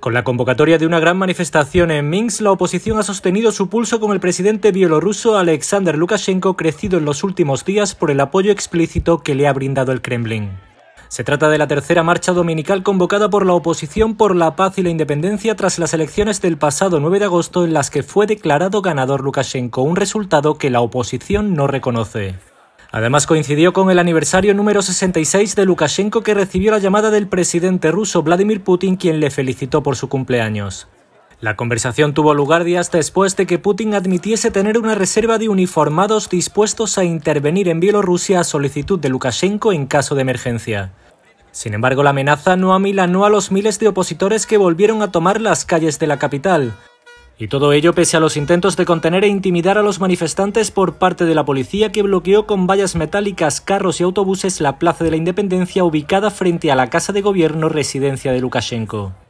Con la convocatoria de una gran manifestación en Minsk, la oposición ha sostenido su pulso con el presidente bielorruso Alexander Lukashenko, crecido en los últimos días por el apoyo explícito que le ha brindado el Kremlin. Se trata de la tercera marcha dominical convocada por la oposición por la paz y la independencia tras las elecciones del pasado 9 de agosto en las que fue declarado ganador Lukashenko, un resultado que la oposición no reconoce. Además coincidió con el aniversario número 66 de Lukashenko que recibió la llamada del presidente ruso Vladimir Putin quien le felicitó por su cumpleaños. La conversación tuvo lugar días después de que Putin admitiese tener una reserva de uniformados dispuestos a intervenir en Bielorrusia a solicitud de Lukashenko en caso de emergencia. Sin embargo, la amenaza no amilanó a los miles de opositores que volvieron a tomar las calles de la capital. Y todo ello pese a los intentos de contener e intimidar a los manifestantes por parte de la policía que bloqueó con vallas metálicas, carros y autobuses la Plaza de la Independencia ubicada frente a la Casa de Gobierno residencia de Lukashenko.